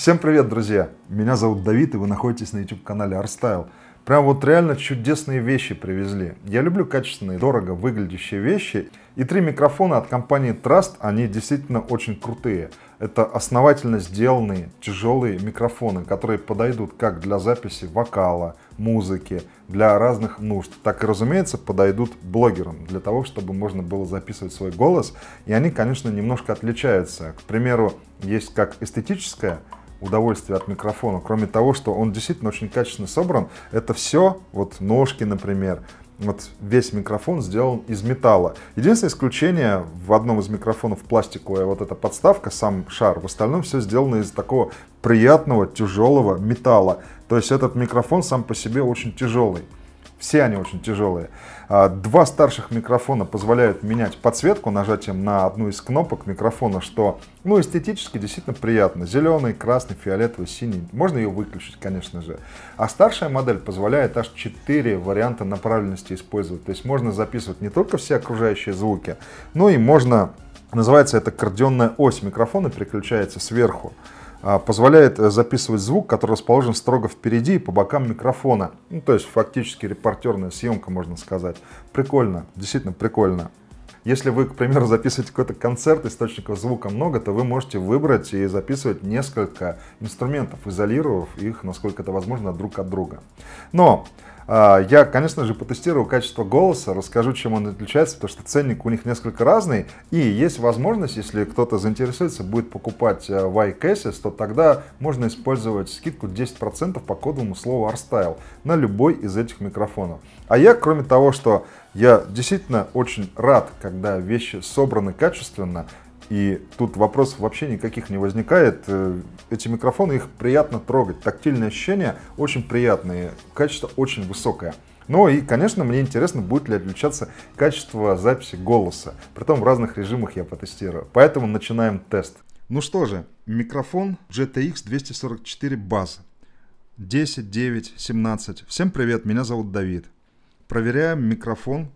Всем привет, друзья! Меня зовут Давид, и вы находитесь на YouTube-канале ArtStyle. Прям вот реально чудесные вещи привезли. Я люблю качественные, дорого выглядящие вещи. И три микрофона от компании Trust, они действительно очень крутые. Это основательно сделанные тяжелые микрофоны, которые подойдут как для записи вокала, музыки, для разных нужд, так и, разумеется, подойдут блогерам, для того, чтобы можно было записывать свой голос. И они, конечно, немножко отличаются. К примеру, есть как эстетическая удовольствие от микрофона, кроме того, что он действительно очень качественно собран. Это все, вот ножки, например, вот весь микрофон сделан из металла. Единственное исключение, в одном из микрофонов пластиковая вот эта подставка, сам шар, в остальном все сделано из такого приятного, тяжелого металла. То есть этот микрофон сам по себе очень тяжелый. Все они очень тяжелые. А, два старших микрофона позволяют менять подсветку нажатием на одну из кнопок микрофона, что ну, эстетически действительно приятно. Зеленый, красный, фиолетовый, синий. Можно ее выключить, конечно же. А старшая модель позволяет аж 4 варианта направленности использовать. То есть можно записывать не только все окружающие звуки, но и можно... Называется это кардионная ось микрофона, переключается сверху. А, позволяет э, записывать звук, который расположен строго впереди и по бокам микрофона. Ну, то есть фактически репортерная съемка, можно сказать. Прикольно, действительно прикольно. Если вы, к примеру, записываете какой-то концерт, источников звука много, то вы можете выбрать и записывать несколько инструментов, изолировав их, насколько это возможно, друг от друга. Но а, я, конечно же, потестирую качество голоса, расскажу, чем он отличается, потому что ценник у них несколько разный. И есть возможность, если кто-то заинтересуется, будет покупать э, в iCases, то тогда можно использовать скидку 10% по кодовому слову ArtStyle на любой из этих микрофонов. А я, кроме того, что я действительно очень рад, когда вещи собраны качественно, и тут вопросов вообще никаких не возникает. Э, эти микрофоны, их приятно трогать. Тактильные ощущения очень приятные, качество очень высокое. Ну и, конечно, мне интересно, будет ли отличаться качество записи голоса. Притом в разных режимах я потестирую. Поэтому начинаем тест. Ну что же, микрофон GTX 244 база. 10, 9, 17. Всем привет, меня зовут Давид. Проверяем микрофон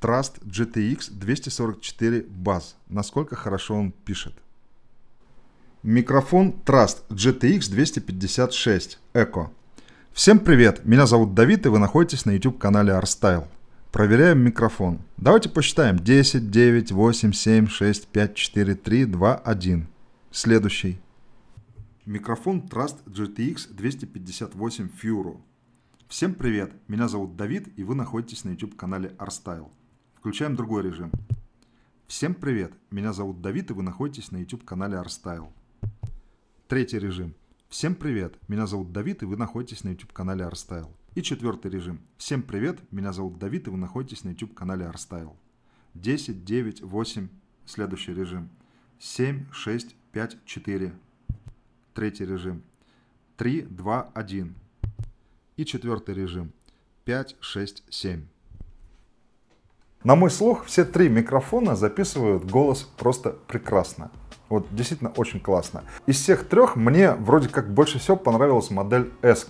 Trust GTX 244 баз. Насколько хорошо он пишет. Микрофон Trust GTX 256 Eco. Всем привет, меня зовут Давид и вы находитесь на YouTube канале Arstyle. Проверяем микрофон. Давайте посчитаем 10, 9, 8, 7, 6, 5, 4, 3, 2, 1. Следующий. Микрофон Trust GTX 258 Furo. Всем привет, меня зовут Давид и вы находитесь на YouTube канале Arstyle. Включаем другой режим. Всем привет, меня зовут Давид и вы находитесь на YouTube-канале ArtStyle. Третий режим. Всем привет, меня зовут Давид и вы находитесь на YouTube-канале ArtStyle. И четвертый режим. Всем привет, меня зовут Давид и вы находитесь на YouTube-канале ArtStyle. 10, 9, 8, следующий режим. 7, 6, 5, 4. Третий режим. 3, 2, 1. И четвертый режим. 5, 6, 7. На мой слух, все три микрофона записывают голос просто прекрасно. Вот действительно очень классно. Из всех трех мне вроде как больше всего понравилась модель S.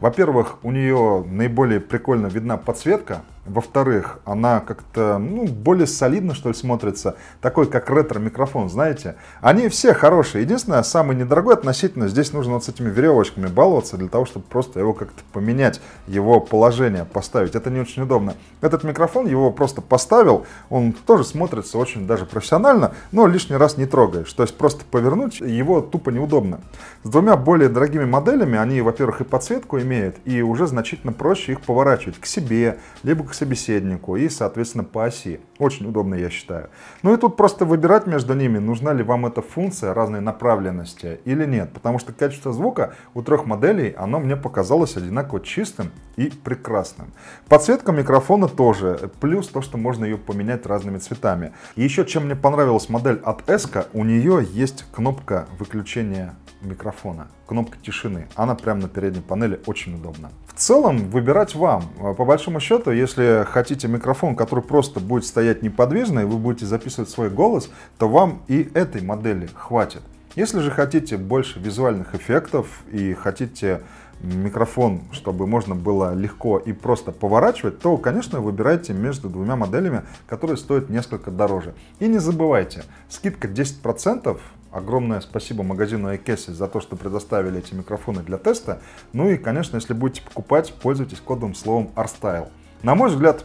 Во-первых, у нее наиболее прикольно видна подсветка, во-вторых, она как-то ну, более солидно, что ли, смотрится. Такой, как ретро-микрофон, знаете. Они все хорошие. Единственное, самый недорогой относительно, здесь нужно вот с этими веревочками баловаться для того, чтобы просто его как-то поменять, его положение поставить. Это не очень удобно. Этот микрофон, его просто поставил, он тоже смотрится очень даже профессионально, но лишний раз не трогаешь. То есть просто повернуть его тупо неудобно. С двумя более дорогими моделями, они, во-первых, и подсветку имеют, и уже значительно проще их поворачивать к себе, либо к к собеседнику и, соответственно, по оси. Очень удобно, я считаю. Ну и тут просто выбирать между ними, нужна ли вам эта функция разной направленности или нет. Потому что качество звука у трех моделей, оно мне показалось одинаково чистым и прекрасным. Подсветка микрофона тоже, плюс то, что можно ее поменять разными цветами. еще чем мне понравилась модель от Эска, у нее есть кнопка выключения микрофона, кнопка тишины. Она прямо на передней панели, очень удобна в целом выбирать вам. А, по большому счету, если хотите микрофон, который просто будет стоять неподвижно, и вы будете записывать свой голос, то вам и этой модели хватит. Если же хотите больше визуальных эффектов и хотите микрофон, чтобы можно было легко и просто поворачивать, то, конечно, выбирайте между двумя моделями, которые стоят несколько дороже. И не забывайте, скидка 10%, огромное спасибо магазину iCasey за то, что предоставили эти микрофоны для теста. Ну и, конечно, если будете покупать, пользуйтесь кодом словом ARSTYLE. На мой взгляд,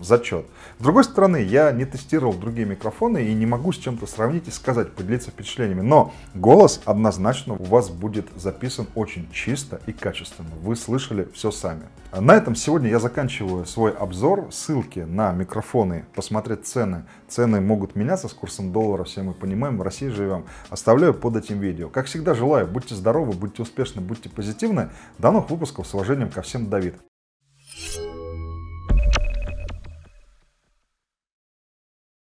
зачет. С другой стороны, я не тестировал другие микрофоны и не могу с чем-то сравнить и сказать, поделиться впечатлениями. Но голос однозначно у вас будет записан очень чисто и качественно. Вы слышали все сами. На этом сегодня я заканчиваю свой обзор. Ссылки на микрофоны, посмотреть цены. Цены могут меняться с курсом доллара, все мы понимаем, в России живем. Оставляю под этим видео. Как всегда желаю, будьте здоровы, будьте успешны, будьте позитивны. До новых выпусков. С уважением ко всем, Давид.